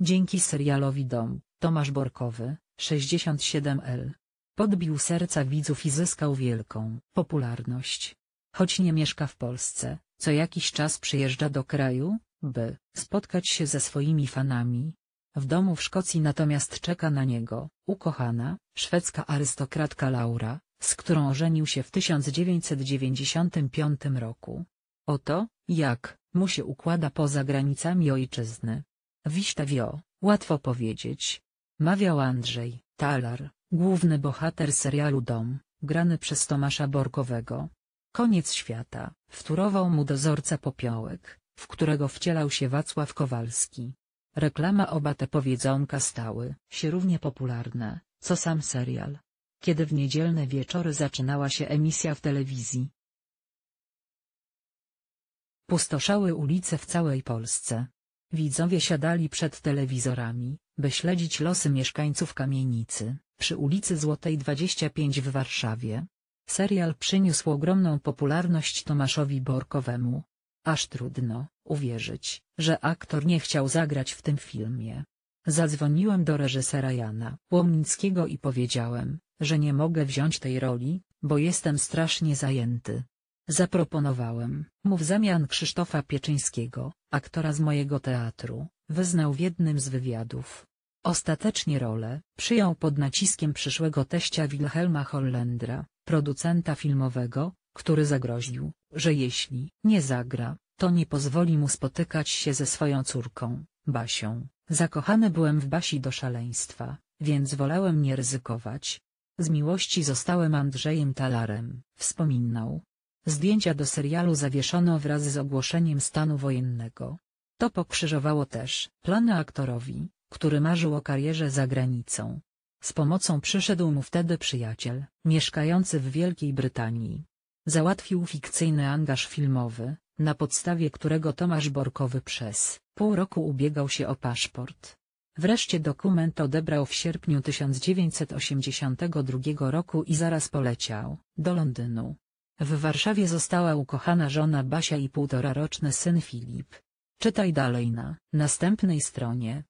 Dzięki serialowi Dom, Tomasz Borkowy, 67L. Podbił serca widzów i zyskał wielką popularność. Choć nie mieszka w Polsce, co jakiś czas przyjeżdża do kraju, by spotkać się ze swoimi fanami. W domu w Szkocji natomiast czeka na niego ukochana, szwedzka arystokratka Laura, z którą ożenił się w 1995 roku. Oto, jak mu się układa poza granicami ojczyzny. Wiśtawio, łatwo powiedzieć. Mawiał Andrzej, talar, główny bohater serialu Dom, grany przez Tomasza Borkowego. Koniec świata, wturował mu dozorca popiołek, w którego wcielał się Wacław Kowalski. Reklama oba te powiedzonka stały się równie popularne, co sam serial. Kiedy w niedzielne wieczory zaczynała się emisja w telewizji. Pustoszały ulice w całej Polsce. Widzowie siadali przed telewizorami, by śledzić losy mieszkańców kamienicy, przy ulicy Złotej 25 w Warszawie. Serial przyniósł ogromną popularność Tomaszowi Borkowemu. Aż trudno uwierzyć, że aktor nie chciał zagrać w tym filmie. Zadzwoniłem do reżysera Jana Łomnickiego i powiedziałem, że nie mogę wziąć tej roli, bo jestem strasznie zajęty. Zaproponowałem. Mów zamian Krzysztofa Pieczyńskiego, aktora z mojego teatru, wyznał w jednym z wywiadów. Ostatecznie rolę przyjął pod naciskiem przyszłego teścia Wilhelma Hollendra, producenta filmowego, który zagroził, że jeśli nie zagra, to nie pozwoli mu spotykać się ze swoją córką, Basią. Zakochany byłem w Basi do szaleństwa, więc wolałem nie ryzykować. Z miłości zostałem Andrzejem Talarem, wspominał. Zdjęcia do serialu zawieszono wraz z ogłoszeniem stanu wojennego. To pokrzyżowało też plany aktorowi, który marzył o karierze za granicą. Z pomocą przyszedł mu wtedy przyjaciel, mieszkający w Wielkiej Brytanii. Załatwił fikcyjny angaż filmowy, na podstawie którego Tomasz Borkowy przez pół roku ubiegał się o paszport. Wreszcie dokument odebrał w sierpniu 1982 roku i zaraz poleciał do Londynu. W Warszawie została ukochana żona Basia i półtoraroczny syn Filip. Czytaj dalej na następnej stronie.